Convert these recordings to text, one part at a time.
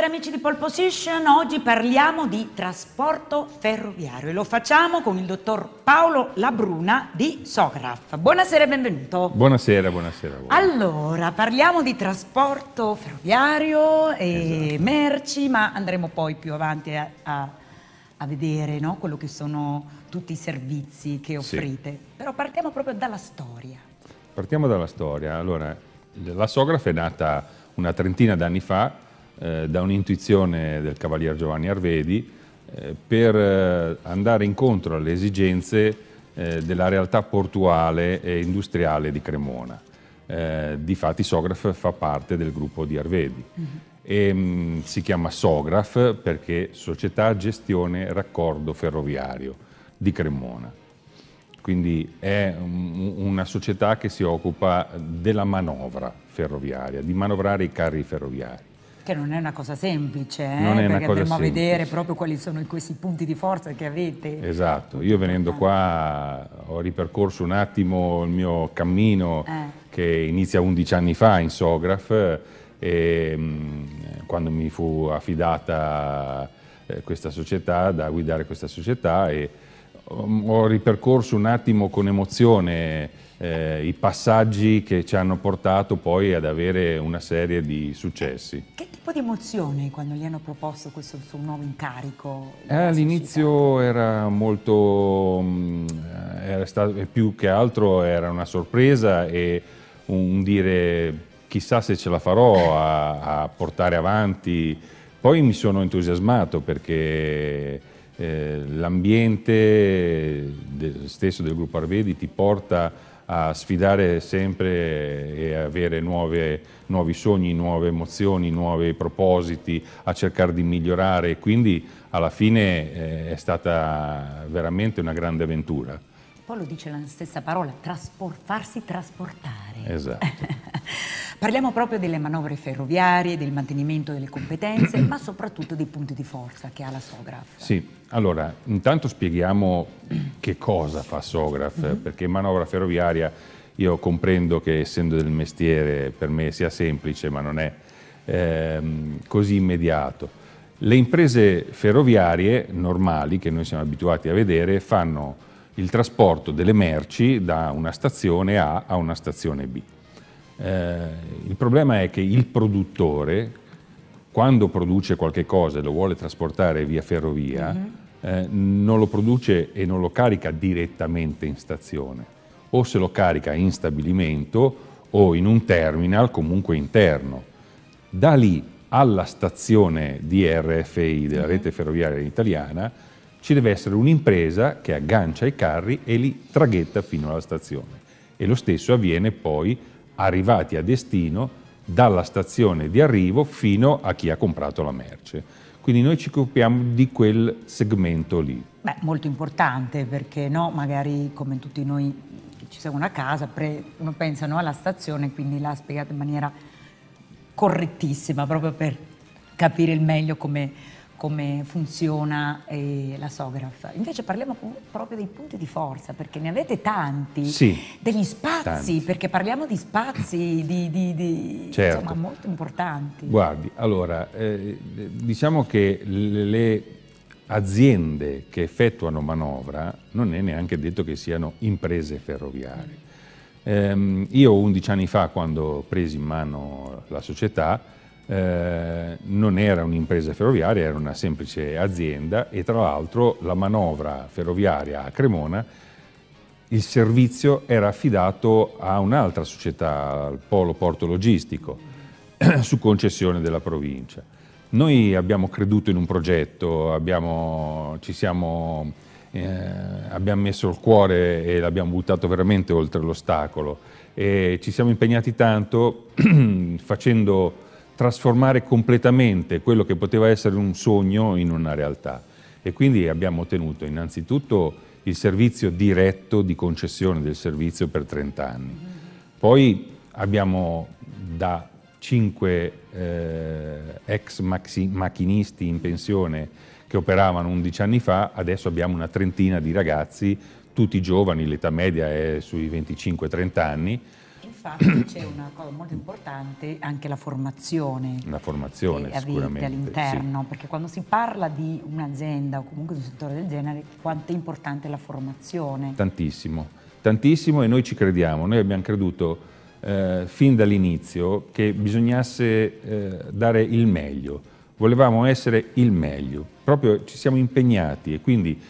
Buonasera amici di Pole Position, oggi parliamo di trasporto ferroviario e lo facciamo con il dottor Paolo Labruna di Sograf. Buonasera e benvenuto. Buonasera, buonasera. Allora, parliamo di trasporto ferroviario e esatto. merci, ma andremo poi più avanti a, a, a vedere no? quello che sono tutti i servizi che offrite. Sì. Però partiamo proprio dalla storia. Partiamo dalla storia. Allora, la Sograf è nata una trentina d'anni fa eh, da un'intuizione del cavalier Giovanni Arvedi eh, per eh, andare incontro alle esigenze eh, della realtà portuale e industriale di Cremona. difatti Sograf fa parte del gruppo di Arvedi. Mm-hmm. Mm -hmm. E, mh, si chiama Sograf perché Società Gestione Raccordo Ferroviario di Cremona. Quindi è un, una società che si occupa della manovra ferroviaria, di manovrare i carri ferroviari. Che non è una cosa semplice, eh? non è una cosa andiamo vedere proprio quali sono questi punti di forza che avete. Esatto, io venendo qua ho ripercorso un attimo il mio cammino eh. che inizia 11 anni fa in Sograf, e, mm, quando mi fu affidata eh, questa società, da guidare questa società e Ehm, ho ripercorso un attimo con emozione eh, i passaggi che ci hanno portato poi ad avere una serie di successi. Che tipo di emozione quando gli hanno proposto questo suo nuovo incarico? Eh, All'inizio era molto, mm, eh, era stato, eh, più che altro era una sorpresa e un dire chissà se ce la farò a, a portare avanti. Poi mi sono entusiasmato perché eh, l'ambiente stesso del gruppo Arvedi ti porta a sfidare sempre e avere nuove, nuovi sogni, nuove emozioni, nuovi propositi, a cercare di migliorare. Quindi alla fine eh, è stata veramente una grande avventura poi lo dice la stessa parola, traspor- farsi trasportare. Esatto. Parliamo proprio delle manovre ferroviarie, del mantenimento delle competenze, ma soprattutto dei punti di forza che ha la Sograf. Sì, allora intanto spieghiamo che cosa fa Sograf, mm-hmm. perché manovra ferroviaria io comprendo che essendo del mestiere per me sia semplice, ma non è ehm, così immediato. Le imprese ferroviarie normali che noi siamo abituati a vedere fanno il trasporto delle merci da una stazione A a una stazione B. Eh, il problema è che il produttore, quando produce qualche cosa e lo vuole trasportare via ferrovia, mm-hmm. eh, non lo produce e non lo carica direttamente in stazione, o se lo carica in stabilimento o in un terminal comunque interno. Da lì alla stazione di RFI della mhm. rete ferroviaria italiana ci deve essere un'impresa che aggancia i carri e li traghetta fino alla stazione. E lo stesso avviene poi arrivati a destino dalla stazione di arrivo fino a chi ha comprato la merce. Quindi noi ci occupiamo di quel segmento lì. Beh, molto importante perché no, magari come tutti noi ci siamo a casa, pre, uno pensa no, alla stazione, quindi l'ha spiegato in maniera correttissima proprio per capire il meglio come come funziona eh, la Sograf. Invece parliamo proprio dei punti di forza, perché ne avete tanti, sì, degli spazi, tanti. perché parliamo di spazi di, di, di, certo. insomma, molto importanti. Guardi, allora, eh, diciamo che le aziende che effettuano manovra non è neanche detto che siano imprese ferroviarie. Eh, io 11 anni fa, quando presi in mano la società, eh, non era un'impresa ferroviaria, era una semplice azienda e tra l'altro la manovra ferroviaria a Cremona, il servizio era affidato a un'altra società, al Polo Porto Logistico, su concessione della provincia. Noi abbiamo creduto in un progetto, abbiamo, ci siamo, eh, abbiamo messo il cuore e l'abbiamo buttato veramente oltre l'ostacolo e ci siamo impegnati tanto facendo trasformare completamente quello che poteva essere un sogno in una realtà. E quindi abbiamo ottenuto innanzitutto il servizio diretto di concessione del servizio per 30 anni. Poi abbiamo da 5 eh, ex macchinisti in pensione che operavano 11 anni fa, adesso abbiamo una trentina di ragazzi, tutti giovani, l'età media è sui 25-30 anni, infatti c'è una cosa molto importante, anche la formazione. La formazione, sicuramente. All'interno, sì. perché quando si parla di un'azienda o comunque di un settore del genere, quanto è importante la formazione? Tantissimo, tantissimo e noi ci crediamo. Noi abbiamo creduto eh, fin dall'inizio che bisognasse eh, dare il meglio. Volevamo essere il meglio, proprio ci siamo impegnati e quindi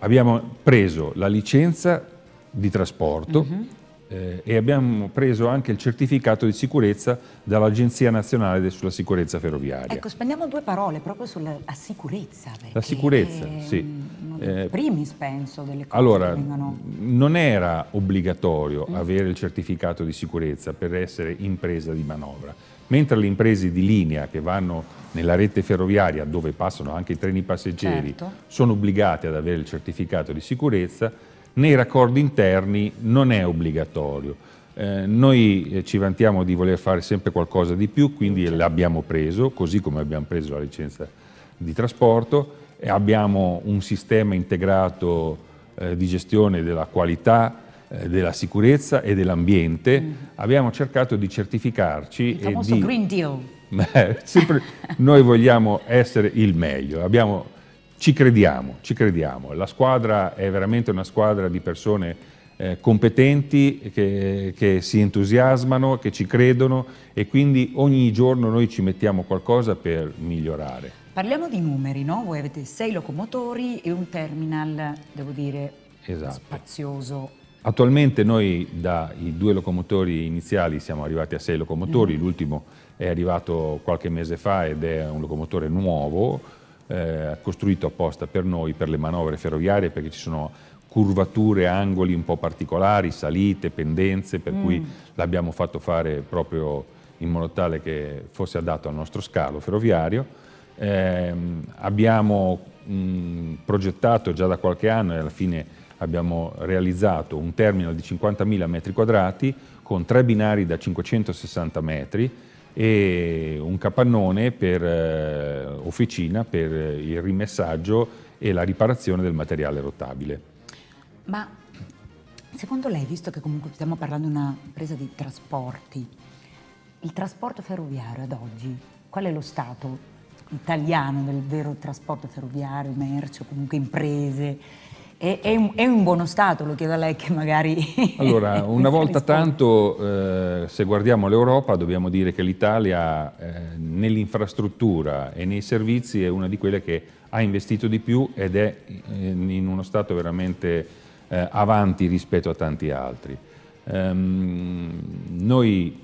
abbiamo preso la licenza di trasporto, uh mhm. -huh eh, e abbiamo preso anche il certificato di sicurezza dall'Agenzia Nazionale sulla Sicurezza Ferroviaria. Ecco, spendiamo due parole proprio sulla sicurezza. La sicurezza, è, eh, sì. Eh, primis penso delle cose allora, vengono... non era obbligatorio mm. avere il certificato di sicurezza per essere impresa di manovra, mentre le imprese di linea che vanno nella rete ferroviaria dove passano anche i treni passeggeri certo. sono obbligate ad avere il certificato di sicurezza, nei raccordi interni non è obbligatorio. Eh, noi eh, ci vantiamo di voler fare sempre qualcosa di più, quindi certo. l'abbiamo preso, così come abbiamo preso la licenza di trasporto, e abbiamo un sistema integrato eh, di gestione della qualità, eh, della sicurezza e dell'ambiente. Mm. Abbiamo cercato di certificarci. Il famoso di... Green Deal. sempre... noi vogliamo essere il meglio. Abbiamo ci crediamo, ci crediamo. La squadra è veramente una squadra di persone eh, competenti che, che, si entusiasmano, che ci credono e quindi ogni giorno noi ci mettiamo qualcosa per migliorare. Parliamo di numeri, no? Voi avete sei locomotori e un terminal, devo dire, esatto. spazioso. Attualmente noi dai due locomotori iniziali siamo arrivati a sei locomotori, mm. l'ultimo è arrivato qualche mese fa ed è un locomotore nuovo, eh, costruito apposta per noi, per le manovre ferroviarie, perché ci sono curvature, angoli un po' particolari, salite, pendenze, per mm. cui l'abbiamo fatto fare proprio in modo tale che fosse adatto al nostro scalo ferroviario. Eh, abbiamo mh, mm, progettato già da qualche anno e alla fine abbiamo realizzato un terminal di 50.000 metri quadrati con tre binari da 560 metri, e un capannone per eh, officina per eh, il rimessaggio e la riparazione del materiale rotabile. Ma secondo lei, visto che comunque stiamo parlando di una presa di trasporti, il trasporto ferroviario ad oggi, qual è lo stato italiano del vero trasporto ferroviario, merci o comunque imprese? È, è, un, è, un, buono stato, lo chiedo a lei che magari... Allora, una volta tanto, eh, se guardiamo l'Europa, dobbiamo dire che l'Italia eh, nell'infrastruttura e nei servizi è una di quelle che ha investito di più ed è eh, in uno stato veramente eh, avanti rispetto a tanti altri. Um, noi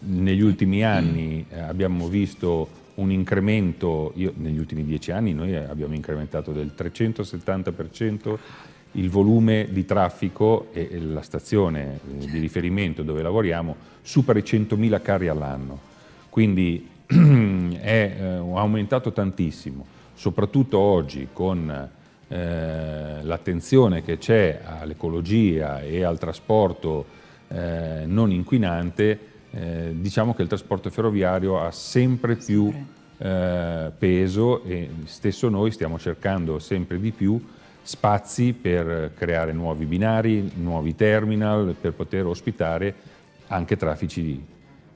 negli ultimi anni abbiamo visto un incremento, io, negli ultimi dieci anni noi abbiamo incrementato del 370% il volume di traffico e, e la stazione eh, di certo. riferimento dove lavoriamo supera i 100.000 carri all'anno, quindi è eh, aumentato tantissimo, soprattutto oggi con eh, l'attenzione che c'è all'ecologia e al trasporto eh, non inquinante, eh, diciamo che il trasporto ferroviario ha sempre più eh, peso e stesso noi stiamo cercando sempre di più spazi per creare nuovi binari, nuovi terminal, per poter ospitare anche traffici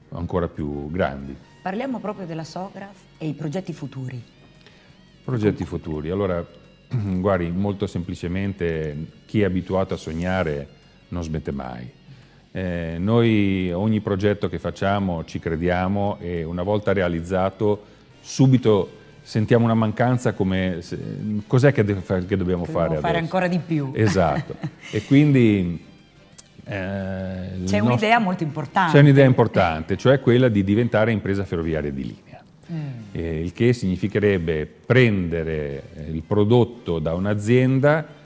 ancora più grandi. Parliamo proprio della Sograf e i progetti futuri. Progetti futuri. Allora, guardi, molto semplicemente chi è abituato a sognare non smette mai eh, noi ogni progetto che facciamo ci crediamo e una volta realizzato subito sentiamo una mancanza come cos'è che, che, dobbiamo, che dobbiamo fare adesso? fare ancora di più. Esatto. e quindi eh, c'è un'idea molto importante. C'è un'idea importante, cioè quella di diventare impresa ferroviaria di linea. Mm. Eh, il che significherebbe prendere il prodotto da un'azienda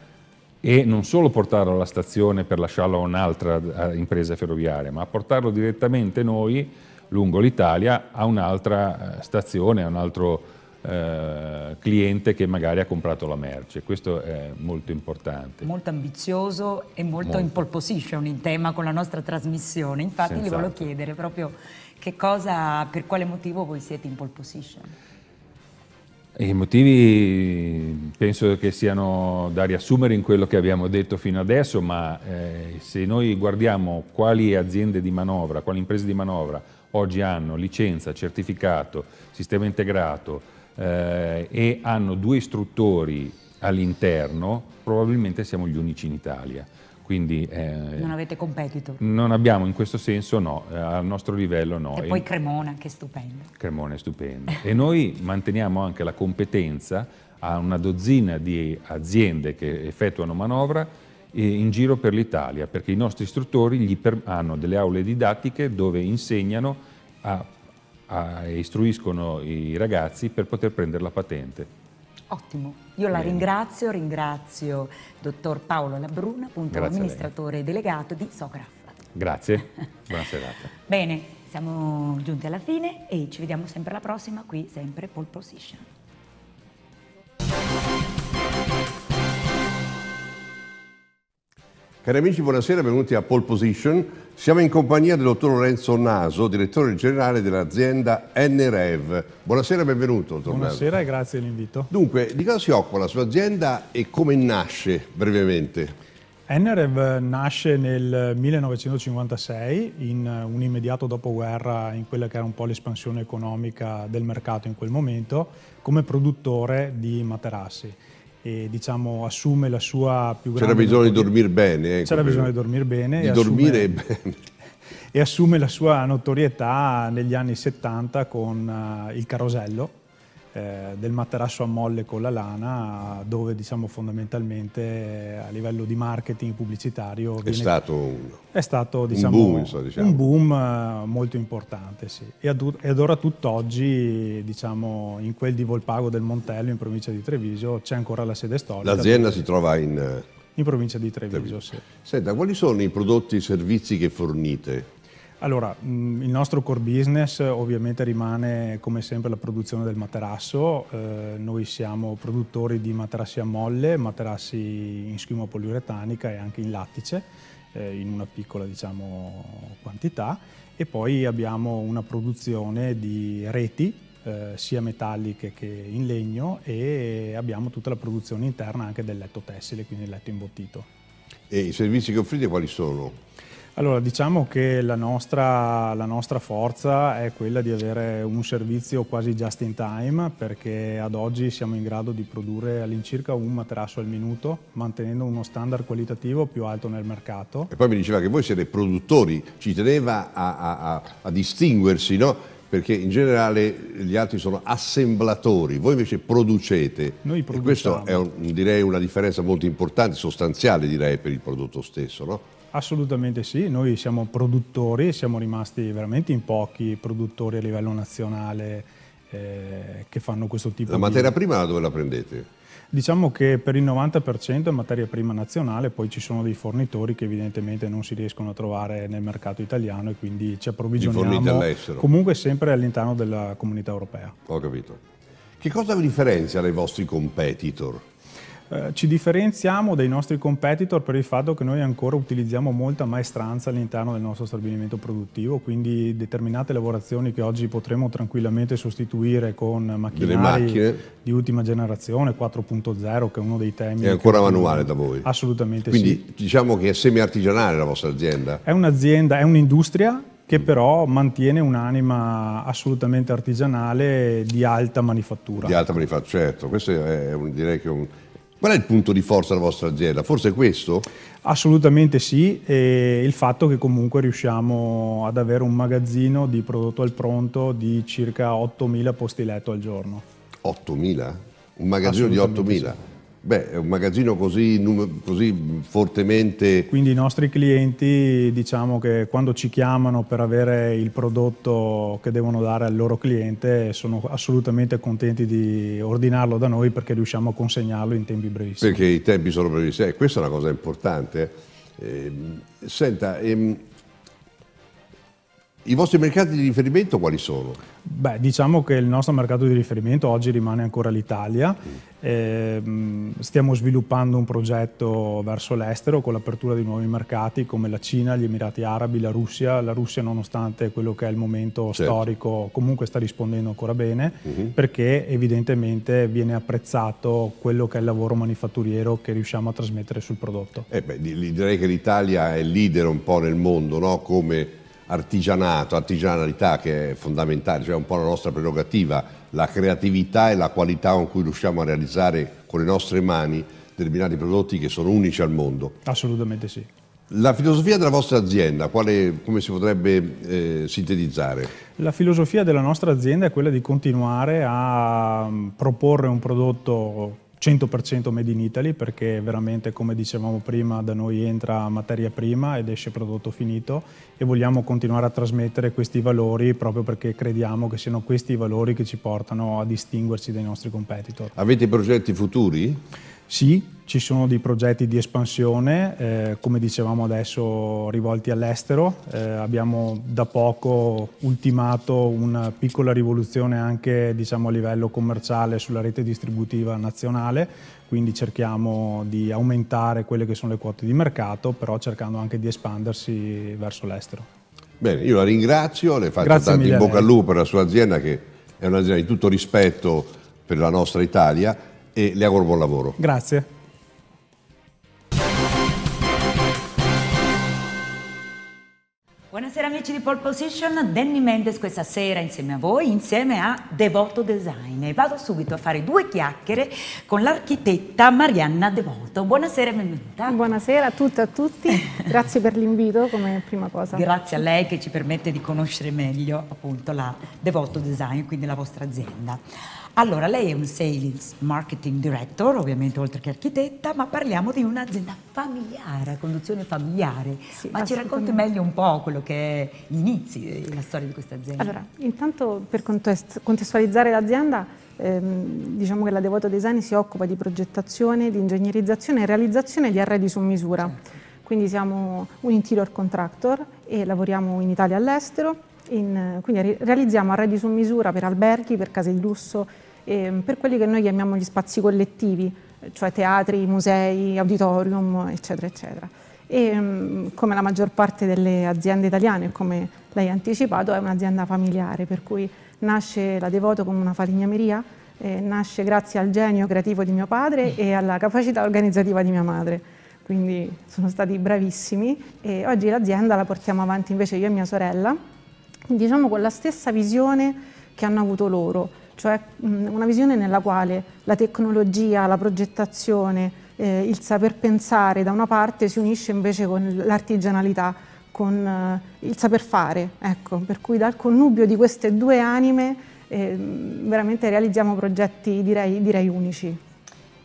e non solo portarlo alla stazione per lasciarlo a un'altra eh, impresa ferroviaria, ma portarlo direttamente noi lungo l'Italia a un'altra eh, stazione, a un altro eh, cliente che magari ha comprato la merce. Questo è molto importante. Molto ambizioso e molto, molto. in pole position in tema con la nostra trasmissione. Infatti Senz'altro. gli volevo chiedere proprio che cosa, per quale motivo voi siete in pole position. I motivi penso che siano da riassumere in quello che abbiamo detto fino adesso, ma eh, se noi guardiamo quali aziende di manovra, quali imprese di manovra oggi hanno licenza, certificato, sistema integrato eh, e hanno due istruttori all'interno, probabilmente siamo gli unici in Italia. Quindi, eh, non avete competito Non abbiamo in questo senso, no, eh, al nostro livello no. E, e poi Cremona, che è stupendo. Cremona è stupendo. e noi manteniamo anche la competenza a una dozzina di aziende che effettuano manovra eh, in giro per l'Italia, perché i nostri istruttori hanno delle aule didattiche dove insegnano e istruiscono i ragazzi per poter prendere la patente. Ottimo, io la Bene. ringrazio, ringrazio dottor Paolo Labruna, appunto amministratore delegato di Sograf. Grazie, buona serata. Bene, siamo giunti alla fine e ci vediamo sempre alla prossima qui, sempre Pole Position. Cari amici, buonasera, benvenuti a Pole Position. Siamo in compagnia del dottor Lorenzo Naso, direttore generale dell'azienda NREV. Buonasera e benvenuto, dottor Naso. Buonasera e grazie dell'invito. Dunque, di cosa si occupa la sua azienda e come nasce brevemente? NREV nasce nel 1956, in eh, un immediato dopoguerra, in quella che era un po' l'espansione economica del mercato in quel momento, come produttore di materassi e diciamo, assume la sua più grande... C'era bisogno di dormire bene. Ecco, C'era bisogno di dormire bene. Di dormire assume... bene e assume la sua notorietà negli anni 70 con uh, il Carosello, eh, del materasso a molle con la lana, dove diciamo fondamentalmente eh, a livello di marketing pubblicitario è viene, stato un, è stato, diciamo, diciamo, un boom, diciamo. un boom molto importante. Sì. E, ad, ed ora tutt'oggi, diciamo, in quel di Volpago del Montello, in provincia di Treviso, c'è ancora la sede storica. L'azienda si trova in eh, in provincia di Treviso. Treviso. Sì. Senta, quali sono i prodotti e i servizi che fornite? Allora, mm, il nostro core business ovviamente rimane come sempre la produzione del materasso, eh, noi siamo produttori di materassi a molle, materassi in schiuma poliuretanica e anche in lattice, eh, in una piccola diciamo, quantità e poi abbiamo una produzione di reti eh, sia metalliche che in legno e abbiamo tutta la produzione interna anche del letto tessile, quindi il letto imbottito. E i servizi che offrite quali sono? Allora, diciamo che la nostra, la nostra, forza è quella di avere un servizio quasi just in time perché ad oggi siamo in grado di produrre all'incirca un materasso al minuto mantenendo uno standard qualitativo più alto nel mercato. E poi mi diceva che voi siete produttori, ci teneva a, a, a distinguersi, no? perché in generale gli altri sono assemblatori, voi invece producete. Noi produciamo. E questa è un, direi una differenza molto importante, sostanziale direi per il prodotto stesso, no? Assolutamente sì, noi siamo produttori, siamo rimasti veramente in pochi produttori a livello nazionale eh, che fanno questo tipo la di... La materia prima dove la prendete? Diciamo che per il 90% è materia prima nazionale, poi ci sono dei fornitori che evidentemente non si riescono a trovare nel mercato italiano e quindi ci approvvigioniamo comunque sempre all'interno della comunità europea. Ho capito. Che cosa vi differenzia dai vostri competitor? Eh, ci differenziamo dai nostri competitor per il fatto che noi ancora utilizziamo molta maestranza all'interno del nostro stabilimento produttivo, quindi determinate lavorazioni che oggi potremo tranquillamente sostituire con macchinari di ultima generazione 4.0 che è uno dei temi. È ancora manuale da voi? Assolutamente quindi, sì. Quindi diciamo che è semi-artigianale la vostra azienda? È un'azienda, è un'industria che mm. però mantiene un'anima assolutamente artigianale di alta manifattura. Di alta manifattura, certo, questo è un, direi che è un Qual è il punto di forza della vostra azienda? Forse è questo? Assolutamente sì, e il fatto che comunque riusciamo ad avere un magazzino di prodotto al pronto di circa 8.000 posti letto al giorno. 8.000? Un magazzino di 8.000? Sì. Beh, è un magazzino così, così, fortemente... Quindi i nostri clienti diciamo che quando ci chiamano per avere il prodotto che devono dare al loro cliente sono assolutamente contenti di ordinarlo da noi perché riusciamo a consegnarlo in tempi brevissimi. Perché i tempi sono brevissimi, eh, questa è una cosa importante. Eh, senta, ehm, i vostri mercati di riferimento quali sono? Beh, diciamo che il nostro mercato di riferimento oggi rimane ancora l'Italia. Mm Ehm, stiamo sviluppando un progetto verso l'estero con l'apertura di nuovi mercati come la Cina, gli Emirati Arabi, la Russia. La Russia nonostante quello che è il momento certo. storico comunque sta rispondendo ancora bene uh mhm. -huh. perché evidentemente viene apprezzato quello che è il lavoro manifatturiero che riusciamo a trasmettere sul prodotto. Eh beh, direi che l'Italia è leader un po' nel mondo no? come artigianato, artigianalità che è fondamentale, cioè un po' la nostra prerogativa la creatività e la qualità con cui riusciamo a realizzare con le nostre mani determinati prodotti che sono unici al mondo. Assolutamente sì. La filosofia della vostra azienda, quale, come si potrebbe eh, sintetizzare? La filosofia della nostra azienda è quella di continuare a mm, proporre un prodotto 100% made in Italy perché veramente come dicevamo prima da noi entra materia prima ed esce prodotto finito e vogliamo continuare a trasmettere questi valori proprio perché crediamo che siano questi i valori che ci portano a distinguerci dai nostri competitor. Avete progetti futuri? Sì, ci sono dei progetti di espansione, eh, come dicevamo adesso, rivolti all'estero. Eh, abbiamo da poco ultimato una piccola rivoluzione anche diciamo, a livello commerciale sulla rete distributiva nazionale, quindi cerchiamo di aumentare quelle che sono le quote di mercato, però cercando anche di espandersi verso l'estero. Bene, io la ringrazio, le faccio Grazie tanto in bocca al lupo per la sua azienda che è un'azienda di tutto rispetto per la nostra Italia e le auguro buon lavoro. Grazie. Buonasera amici di Pole Position, Danny Mendes questa sera insieme a voi, insieme a Devoto Design e vado subito a fare due chiacchiere con l'architetta Marianna Devoto. Buonasera e benvenuta. Buonasera a tutte e a tutti, grazie per l'invito come prima cosa. Grazie a lei che ci permette di conoscere meglio appunto la Devoto Design, quindi la vostra azienda. Allora, lei è un sales marketing director, ovviamente oltre che architetta, ma parliamo di un'azienda familiare, conduzione familiare. Sì, ma ci racconti meglio un po' quello che è gli inizi, eh, la storia di questa azienda? Allora, intanto per contestualizzare l'azienda, ehm, diciamo che la Devoto Design si occupa di progettazione, di ingegnerizzazione e realizzazione di arredi su misura. Certo. Quindi siamo un interior contractor e lavoriamo in Italia e all'estero. In, quindi realizziamo arredi su misura per alberghi, per case di lusso, ehm, per quelli che noi chiamiamo gli spazi collettivi, cioè teatri, musei, auditorium, eccetera, eccetera. E, ehm, come la maggior parte delle aziende italiane, come lei ha anticipato, è un'azienda familiare, per cui nasce la Devoto come una falegnameria, eh, nasce grazie al genio creativo di mio padre e alla capacità organizzativa di mia madre. Quindi sono stati bravissimi e oggi l'azienda la portiamo avanti invece io e mia sorella, diciamo con la stessa visione che hanno avuto loro cioè mm, una visione nella quale la tecnologia, la progettazione, eh, il saper pensare da una parte si unisce invece con l'artigianalità, con eh, il saper fare, ecco, per cui dal connubio di queste due anime eh, veramente realizziamo progetti direi, direi unici.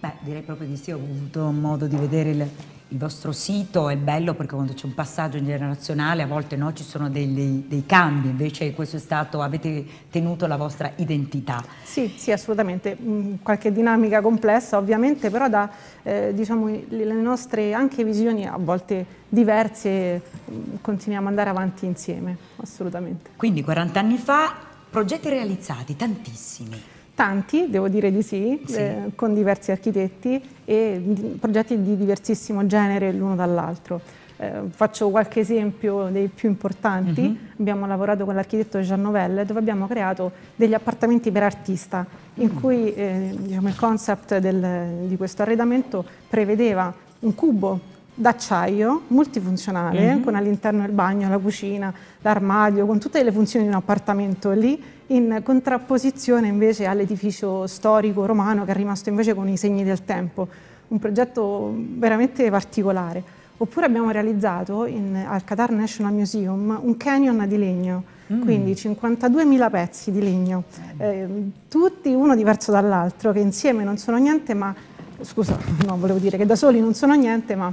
Beh, direi proprio di sì, ho avuto modo di vedere il, il vostro sito è bello perché quando c'è un passaggio generazionale a volte no, ci sono dei, dei, dei, cambi, invece questo è stato, avete tenuto la vostra identità. Sì, sì assolutamente, mm, qualche dinamica complessa ovviamente, però da, eh, diciamo, le nostre anche visioni a volte diverse mm, continuiamo ad andare avanti insieme, assolutamente. Quindi 40 anni fa progetti realizzati, tantissimi. Tanti, devo dire di sì, sì. Eh, con diversi architetti e progetti di diversissimo genere l'uno dall'altro. Eh, faccio qualche esempio dei più importanti. Uh mhm. -huh. Abbiamo lavorato con l'architetto Jean Novelle dove abbiamo creato degli appartamenti per artista in uh mm. -huh. cui eh, diciamo, il concept del, di questo arredamento prevedeva un cubo d'acciaio multifunzionale mm -hmm. con all'interno il bagno, la cucina, l'armadio, con tutte le funzioni di un appartamento lì, in contrapposizione invece all'edificio storico romano che è rimasto invece con i segni del tempo. Un progetto veramente particolare. Oppure abbiamo realizzato in, al Qatar National Museum un canyon di legno, mm. quindi 52.000 pezzi di legno, mm. eh, tutti uno diverso dall'altro, che insieme non sono niente ma scusa, no, volevo dire che da soli non sono niente, ma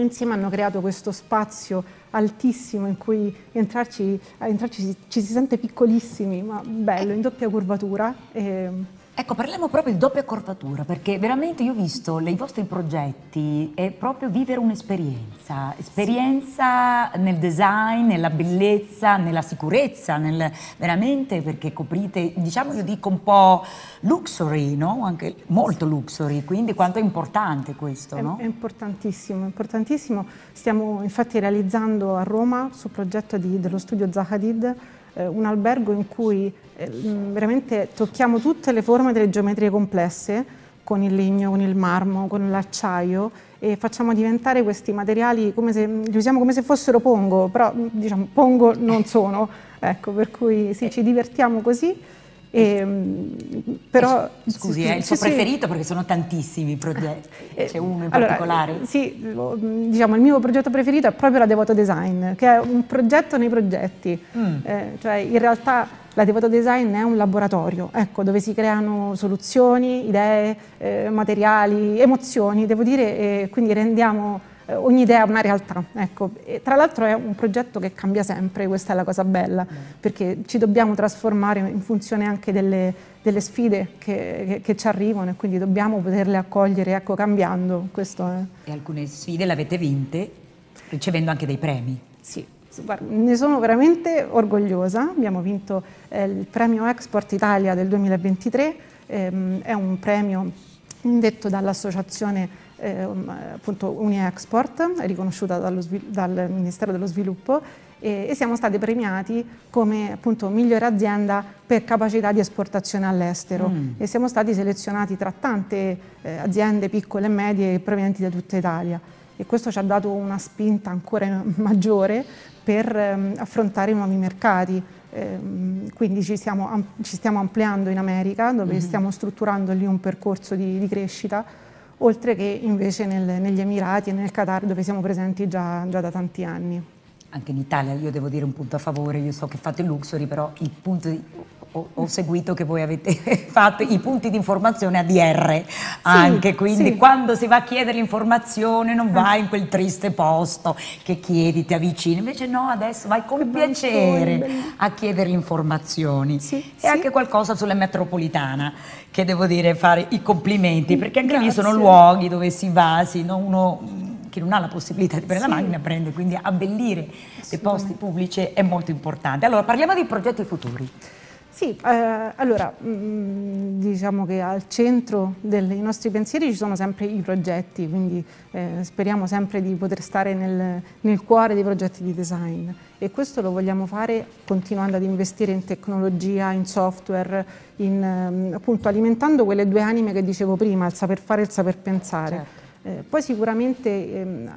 insieme hanno creato questo spazio altissimo in cui entrarci, entrarci ci si sente piccolissimi, ma bello, in doppia curvatura. E... Ehm, Ecco, parliamo proprio di doppia corpatura, perché veramente io ho visto nei vostri progetti, è proprio vivere un'esperienza, esperienza sì. nel design, nella bellezza, nella sicurezza, nel, veramente perché coprite, diciamo io dico un po' luxury, no? Anche molto luxury, quindi quanto è importante questo, è, no? È importantissimo, importantissimo. Stiamo infatti realizzando a Roma, sul progetto di, dello studio Zahadid, eh, un albergo in cui eh, veramente tocchiamo tutte le forme delle geometrie complesse, con il legno, con il marmo, con l'acciaio e facciamo diventare questi materiali come se, li usiamo come se fossero pongo, però diciamo pongo non sono, ecco, per cui sì, ci divertiamo così. E, ehm, però, eh, Scusi, sì, è il suo sì, preferito sì. perché sono tantissimi i progetti, eh, c'è cioè uno in allora, particolare. Eh, sì, diciamo il mio progetto preferito è proprio la Devoto Design, che è un progetto nei progetti, mm. eh, cioè in realtà la Devoto Design è un laboratorio, ecco, dove si creano soluzioni, idee, eh, materiali, emozioni, devo dire, e quindi rendiamo eh, ogni idea è una realtà. Ecco. tra l'altro è un progetto che cambia sempre, questa è la cosa bella, mm. perché ci dobbiamo trasformare in funzione anche delle, delle sfide che, che, che, ci arrivano e quindi dobbiamo poterle accogliere, ecco, cambiando. E alcune sfide le avete vinte ricevendo anche dei premi. Sì, ne sono veramente orgogliosa, abbiamo vinto eh, il premio Export Italia del 2023, ehm, è un premio indetto dall'associazione eh, appunto Uniexport, riconosciuta dallo, dal Ministero dello Sviluppo, e, e, siamo stati premiati come appunto migliore azienda per capacità di esportazione all'estero mm. e siamo stati selezionati tra tante eh, aziende piccole e medie provenienti da tutta Italia e questo ci ha dato una spinta ancora maggiore per ehm, affrontare nuovi mercati. Ehm, quindi ci, siamo, ci, stiamo ampliando in America dove mm. stiamo strutturando lì un percorso di, di crescita oltre che invece nel, negli Emirati e nel Qatar dove siamo presenti già, già da tanti anni anche in Italia, io devo dire un punto a favore, io so che fate il Luxury, però il punto di ho, ho, seguito che voi avete fatto i punti di informazione ADR sì, anche, quindi sì. quando si va a chiedere l'informazione non eh. vai in quel triste posto che chiedi, ti avvicini, invece no, adesso vai con piacere a chiedere informazioni sì, e anche qualcosa sulla metropolitana che devo dire fare i complimenti mm, perché anche Grazie. lì sono luoghi dove si va, si, no, uno mm, che non ha la possibilità di prendere la macchina prende, quindi abbellire dei posti pubblici è molto importante. Allora parliamo di progetti futuri. Sì, eh, allora mm, diciamo che al centro dei nostri pensieri ci sono sempre i progetti, quindi eh, speriamo sempre di poter stare nel, nel cuore dei progetti di design e questo lo vogliamo fare continuando ad investire in tecnologia, in software, in, mm, appunto alimentando quelle due anime che dicevo prima, il saper fare e il saper pensare. Certo. Eh, poi sicuramente ehm,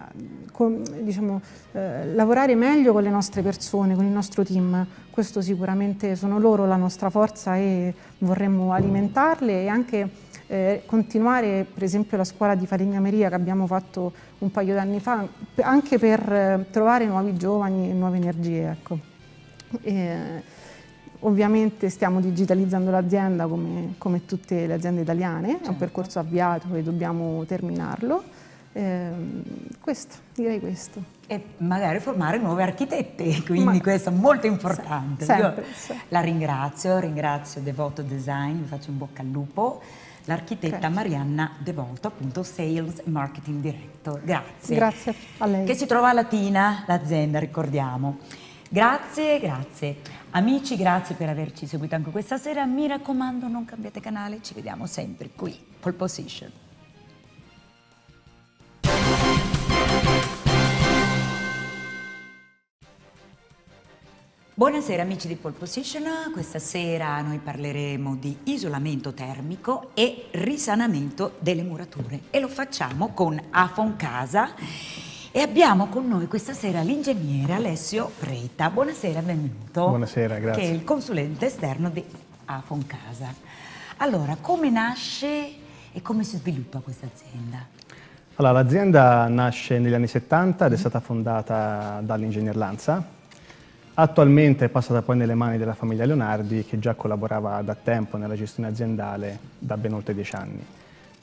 con, diciamo, eh, lavorare meglio con le nostre persone, con il nostro team, questo sicuramente sono loro la nostra forza e vorremmo alimentarle e anche eh, continuare per esempio la scuola di falegnameria che abbiamo fatto un paio d'anni fa anche per eh, trovare nuovi giovani e nuove energie. Ecco. E, eh, Ovviamente stiamo digitalizzando l'azienda come, come, tutte le aziende italiane, certo. è un certo. percorso avviato e dobbiamo terminarlo. Eh, questo, direi questo. E magari formare nuove architette, quindi Ma, questo è molto importante. Sempre, sempre. La ringrazio, ringrazio Devoto Design, vi faccio un bocca al lupo. L'architetta certo. Marianna Devoto, appunto Sales Marketing Director. Grazie. Grazie a lei. Che si trova a Latina, l'azienda, ricordiamo. Grazie, grazie. Amici, grazie per averci seguito anche questa sera. Mi raccomando, non cambiate canale, ci vediamo sempre qui, Pole Position. Buonasera amici di Pole Position, questa sera noi parleremo di isolamento termico e risanamento delle murature e lo facciamo con Afon Casa e abbiamo con noi questa sera l'ingegnere Alessio Preta. Buonasera, benvenuto. Buonasera, grazie. Che è il consulente esterno di Afon Casa. Allora, come nasce e come si sviluppa questa azienda? Allora, l'azienda nasce negli anni 70 ed è stata fondata dall'ingegner Lanza, Attualmente è passata poi nelle mani della famiglia Leonardi che già collaborava da tempo nella gestione aziendale da ben oltre dieci anni.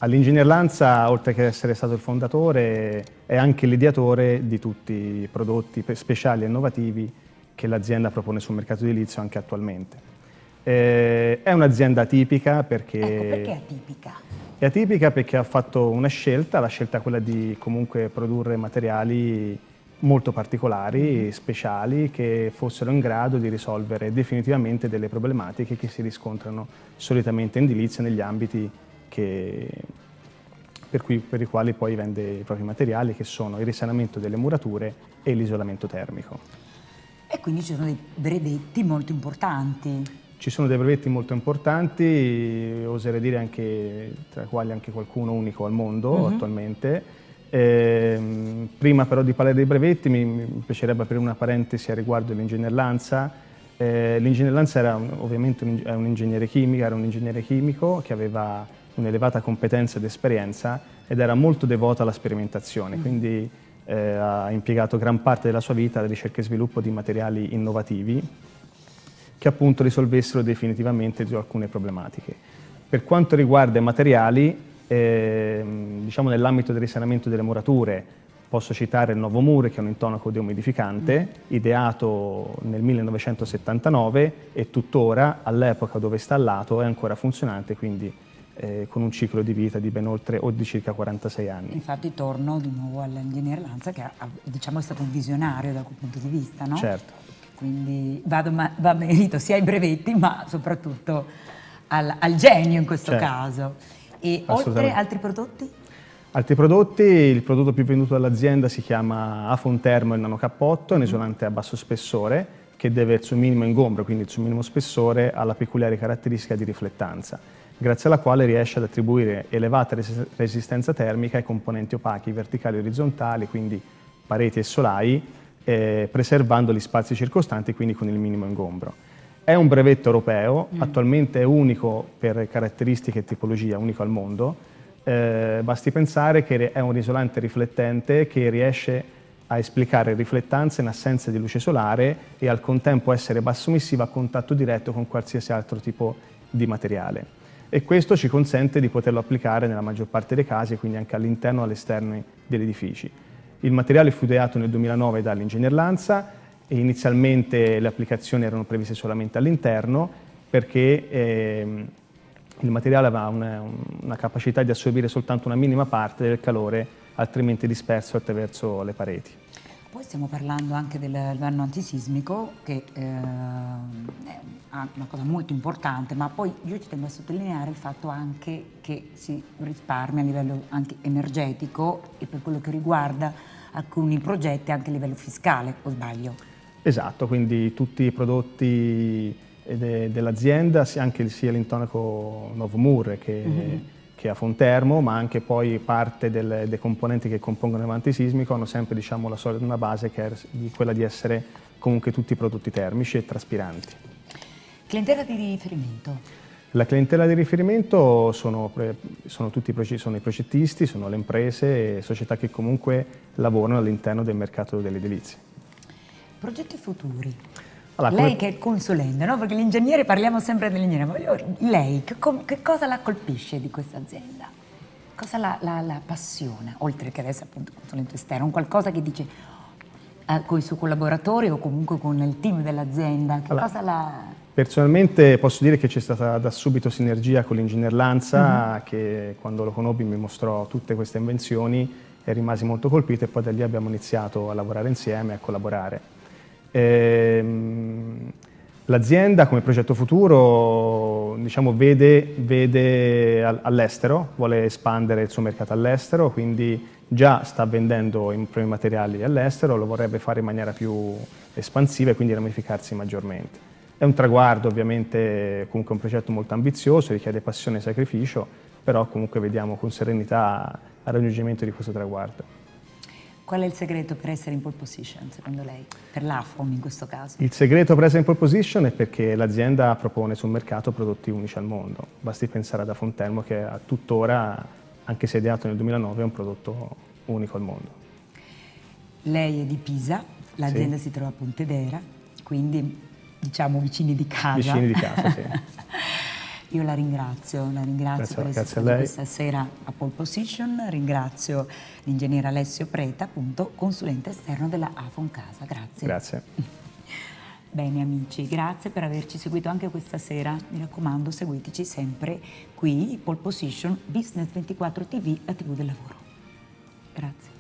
All'Ingegner Lanza, oltre che essere stato il fondatore, è anche l'ideatore di tutti i prodotti speciali e innovativi che l'azienda propone sul mercato edilizio anche attualmente. Eh, è un'azienda atipica perché... Ecco, perché atipica? È atipica perché ha fatto una scelta, la scelta è quella di comunque produrre materiali molto particolari, mm-hmm. speciali, che fossero in grado di risolvere definitivamente delle problematiche che si riscontrano solitamente in edilizia negli ambiti che, per, cui, per, i quali poi vende i propri materiali che sono il risanamento delle murature e l'isolamento termico. E quindi ci sono dei brevetti molto importanti. Ci sono dei brevetti molto importanti, oserei dire anche, tra i quali anche qualcuno unico al mondo uh mhm. -huh. attualmente, eh, prima però di parlare dei brevetti mi, mi piacerebbe aprire una parentesi a riguardo dell'ingegnerlanza. Eh, L'ingegnerlanza era un, ovviamente un, un, ingegnere chimico, era un ingegnere chimico che aveva un'elevata competenza ed esperienza ed era molto devota alla sperimentazione, mm. quindi eh, ha impiegato gran parte della sua vita alla ricerca e sviluppo di materiali innovativi che appunto risolvessero definitivamente alcune problematiche. Per quanto riguarda i materiali, eh, diciamo nell'ambito del risanamento delle murature, posso citare il nuovo muro che è un intonaco deumidificante mm. ideato nel 1979 e tuttora all'epoca dove è installato è ancora funzionante quindi eh, con un ciclo di vita di ben oltre o di circa 46 anni. Infatti torno di nuovo all'ingegnere Lanza che ha, diciamo, è stato un visionario da quel punto di vista, no? Certo. Quindi vado, va merito sia ai brevetti ma soprattutto al, al genio in questo certo. caso. E oltre altri prodotti? Altri prodotti, il prodotto più venduto dall'azienda si chiama Afon Thermo il Cappotto, un isolante mm. a basso spessore che deve il suo minimo ingombro, quindi il suo minimo spessore, alla peculiare caratteristica di riflettanza grazie alla quale riesce ad attribuire elevata resistenza termica ai componenti opachi verticali e orizzontali, quindi pareti e solai, eh, preservando gli spazi circostanti, quindi con il minimo ingombro. È un brevetto europeo, mm. attualmente è unico per caratteristiche e tipologia, unico al mondo. Eh, basti pensare che è un isolante riflettente che riesce a esplicare riflettanza in assenza di luce solare e al contempo essere bassomissiva a contatto diretto con qualsiasi altro tipo di materiale e questo ci consente di poterlo applicare nella maggior parte dei casi, quindi anche all'interno e all'esterno degli edifici. Il materiale fu ideato nel 2009 dall'ingegner Lanza e inizialmente le applicazioni erano previste solamente all'interno perché eh, il materiale aveva una, una capacità di assorbire soltanto una minima parte del calore altrimenti disperso attraverso le pareti. Poi stiamo parlando anche dell'anno antisismico, che eh, è una cosa molto importante, ma poi io ci tengo a sottolineare il fatto anche che si risparmia a livello anche energetico e per quello che riguarda alcuni progetti anche a livello fiscale, o sbaglio? Esatto, quindi tutti i prodotti eh, dell'azienda, sia, anche sia l'intonaco Novomur che... Mm -hmm che a Fontermo, ma anche poi parte delle, dei componenti che compongono il sismico hanno sempre diciamo, la solida una base che è quella di essere comunque tutti prodotti termici e traspiranti. Clientela di riferimento? La clientela di riferimento sono, sono, i, sono i progettisti, sono le imprese e società che comunque lavorano all'interno del mercato dell'edilizia. Progetti futuri? Allora, lei che è consulente, no? perché l'ingegnere, parliamo sempre dell'ingegnere, ma lei che, che, cosa la colpisce di questa azienda? Cosa la, la, la passiona, oltre che adesso appunto consulente esterno, qualcosa che dice eh, con i suoi collaboratori o comunque con il team dell'azienda, che allora, cosa la... Personalmente posso dire che c'è stata da subito sinergia con l'ingegner Lanza, mm-hmm. che quando lo conobbi mi mostrò tutte queste invenzioni e rimasi molto colpito e poi da lì abbiamo iniziato a lavorare insieme e a collaborare. Ehm, L'azienda come progetto futuro diciamo, vede, vede all'estero, vuole espandere il suo mercato all'estero, quindi già sta vendendo i propri materiali all'estero, lo vorrebbe fare in maniera più espansiva e quindi ramificarsi maggiormente. È un traguardo ovviamente, comunque un progetto molto ambizioso, richiede passione e sacrificio, però comunque vediamo con serenità il raggiungimento di questo traguardo. Qual è il segreto per essere in pole position, secondo lei? Per l'AFOM in questo caso? Il segreto per essere in pole position è perché l'azienda propone sul mercato prodotti unici al mondo. Basti pensare ad Afontermo che a tuttora, anche se ideato nel 2009, è un prodotto unico al mondo. Lei è di Pisa, l'azienda sì. si trova a Pontedera, quindi diciamo vicini di casa. Vicini di casa, sì. Io la ringrazio, la ringrazio grazie, per essere stata questa sera a Pole Position, ringrazio l'ingegnere Alessio Preta, appunto consulente esterno della Afon Casa. Grazie. Grazie. Bene amici, grazie per averci seguito anche questa sera. Mi raccomando, seguiteci sempre qui, Pole Position, Business 24 TV, la TV del lavoro. Grazie.